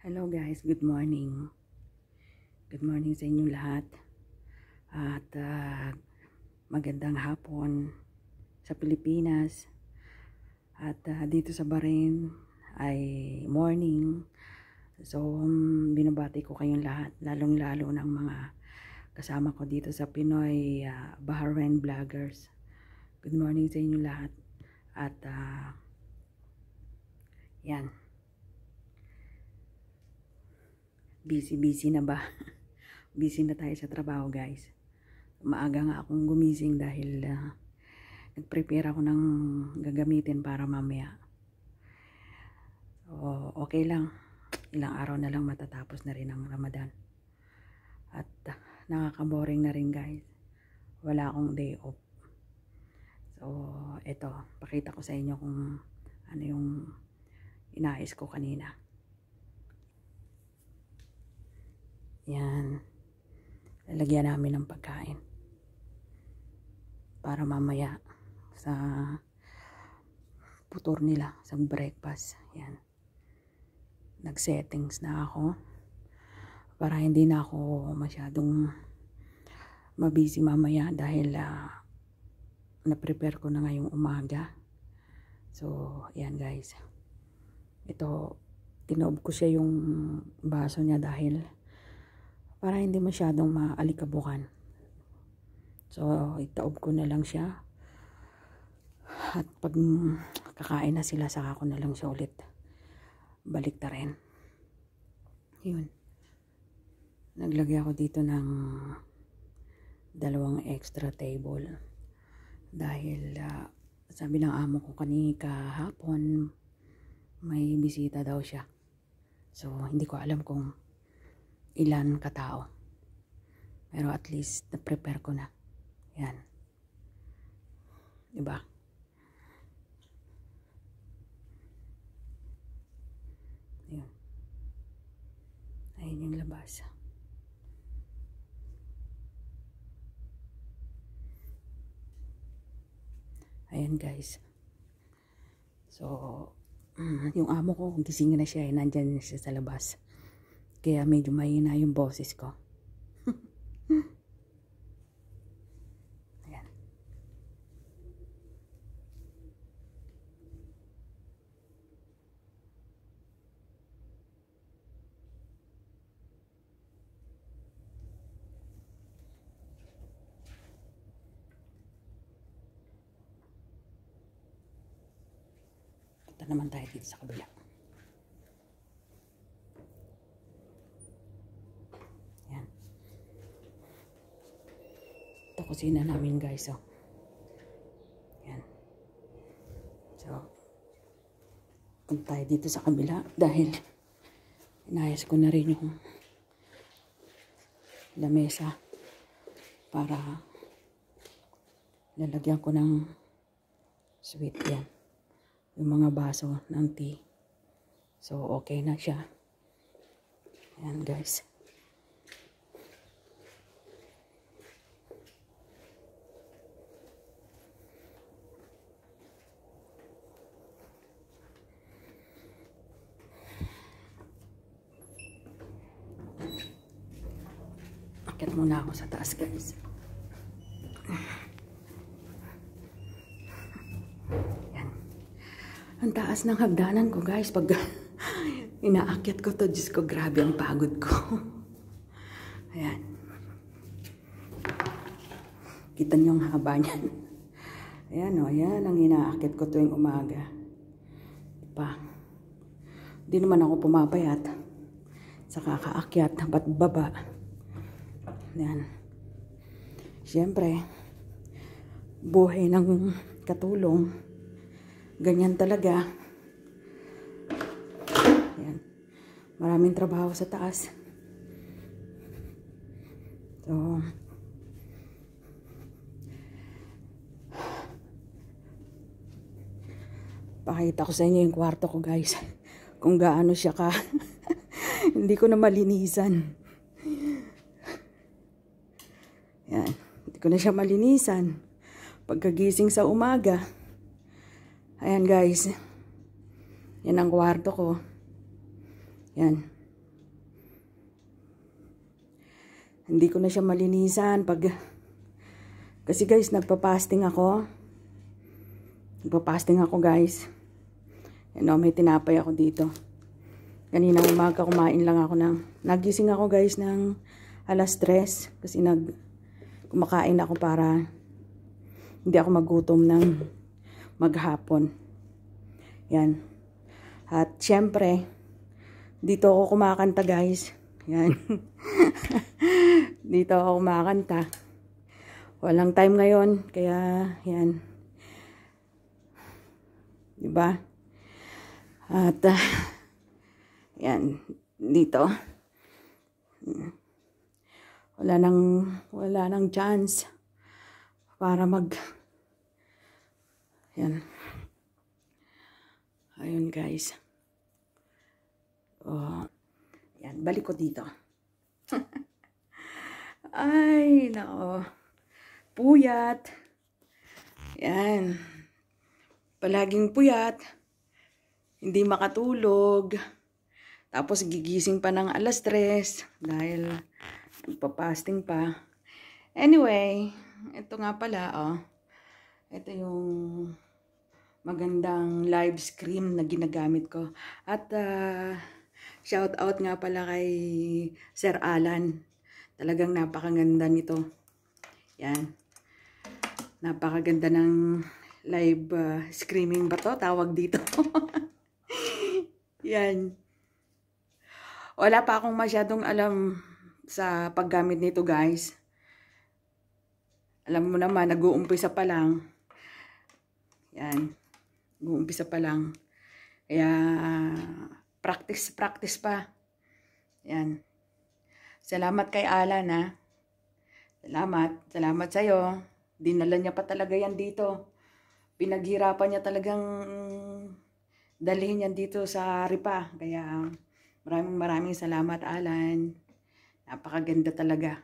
Hello guys, good morning. Good morning sa inyo lahat. At uh, magandang hapon sa Pilipinas. At uh, dito sa Bahrain ay morning. So um, binabati ko kayong lahat, lalong lalo ng mga kasama ko dito sa Pinoy uh, Bahrain Vloggers. Good morning sa inyo lahat. At uh, yan busy busy na ba busy na tayo sa trabaho guys maaga nga akong gumising dahil uh, nagprepare ako ng gagamitin para mamaya so, okay lang ilang araw na lang matatapos na rin ang ramadan at uh, nakakaboring na rin guys wala akong day off so eto pakita ko sa inyo kung ano yung inais ko kanina Yan. Lalagyan namin ng pagkain. Para mamaya sa putor nila sa breakfast. Yan. Nag-settings na ako para hindi na ako masyadong mabisi mamaya dahil uh, na-prepare ko na ngayong umaga. So, yan guys. Ito, tinob ko siya yung baso niya dahil para hindi masyadong maalikabukan. So, itaob ko na lang siya. At pag kakain na sila, saka ko na lang siya ulit. Balik na rin. Yun. Naglagay ako dito ng dalawang extra table. Dahil uh, sabi ng amo ko kanina kahapon, may bisita daw siya. So, hindi ko alam kung ilan katao. Pero at least na-prepare ko na. Yan. Diba? Ayan. Ayun yung labas. Ayun guys. So, yung amo ko, gising na siya. Eh. na siya sa labas. Kaya medyo mahina yung boses ko. Ayan. Punta naman tayo dito sa kabila. kusina namin guys. So, oh. yan. So, punta dito sa kabila dahil inayos ko na rin yung lamesa para lalagyan ko ng sweet yan. Yung mga baso ng tea. So, okay na siya. Ayan guys. Akit muna ako sa taas guys. Yan. Ang taas ng hagdanan ko guys. Pag inaakyat ko to, Diyos ko, grabe ang pagod ko. Ayan. Kita niyo ang haba niyan. Ayan o, oh, ayan ang inaakyat ko tuwing umaga. Pa. Hindi naman ako pumapayat sa kakaakyat, ba't baba. Yan. Siyempre, buhay ng katulong. Ganyan talaga. Yan. Maraming trabaho sa taas. So, pakita ko sa inyo yung kwarto ko guys. Kung gaano siya ka. Hindi ko na malinisan. Yan. Hindi ko na siya malinisan. Pagkagising sa umaga. Ayan guys. Yan ang kwarto ko. Yan. Hindi ko na siya malinisan pag kasi guys nagpa ako. nagpa ako guys. Yan o, oh, may tinapay ako dito. Kanina umaga kumain lang ako ng nagising ako guys ng alas 3 kasi nag kumakain ako para hindi ako magutom ng maghapon. Yan. At syempre, dito ako kumakanta guys. Yan. dito ako kumakanta. Walang time ngayon. Kaya, yan. Diba? At, uh, yan. Dito. Yan wala nang wala nang chance para mag yan ayun guys oh yan balik ko dito ay nako puyat yan palaging puyat hindi makatulog tapos gigising pa ng alas 3 dahil Nagpa-fasting pa. Anyway, ito nga pala, oh. Ito yung magandang live screen na ginagamit ko. At uh, ah, shout out nga pala kay Sir Alan. Talagang napakaganda nito. Yan. Napakaganda ng live uh, ah, screaming ba to? Tawag dito. Yan. Wala pa akong masyadong alam sa paggamit nito guys. Alam mo naman, nag-uumpisa pa lang. Yan. Nag-uumpisa pa lang. Kaya, practice, practice pa. Yan. Salamat kay Alan ha. Salamat. Salamat sa'yo. Dinala niya pa talaga yan dito. Pinaghirapan niya talagang dalhin yan dito sa Ripa. Kaya maraming maraming salamat Alan. Napakaganda talaga.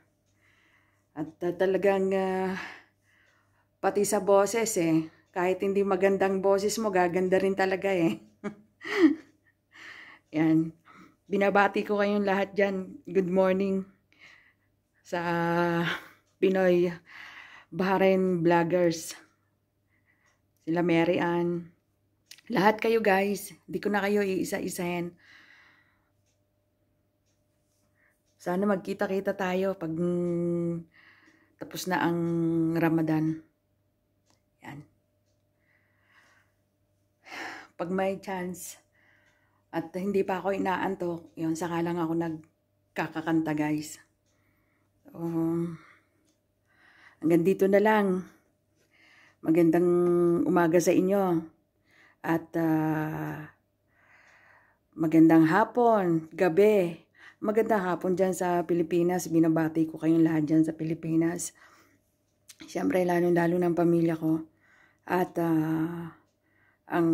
At uh, talagang uh, pati sa boses eh, kahit hindi magandang boses mo, gaganda rin talaga eh. Yan. Binabati ko kayong lahat dyan. Good morning sa Pinoy Bahrain Vloggers. Sila Mary Ann. Lahat kayo guys. Hindi ko na kayo iisa-isahin. Sana magkita-kita tayo pag tapos na ang Ramadan. Yan. Pag may chance at hindi pa ako inaantok, yun, saka lang ako nagkakakanta guys. Um, hanggang dito na lang. Magandang umaga sa inyo. At uh, magandang hapon, gabi Maganda hapon dyan sa Pilipinas. Binabati ko kayong lahat dyan sa Pilipinas. Siyempre, lalo-lalo ng pamilya ko. At uh, ang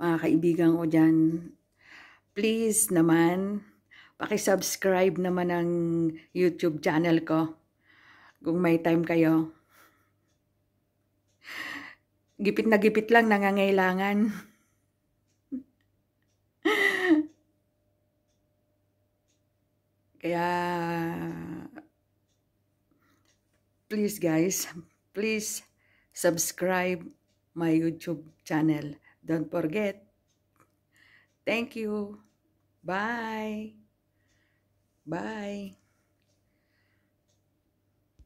mga kaibigan ko dyan, please naman, subscribe naman ang YouTube channel ko. Kung may time kayo. Gipit na gipit lang, nangangailangan. Kaya, please guys, please subscribe my YouTube channel. Don't forget. Thank you. Bye. Bye.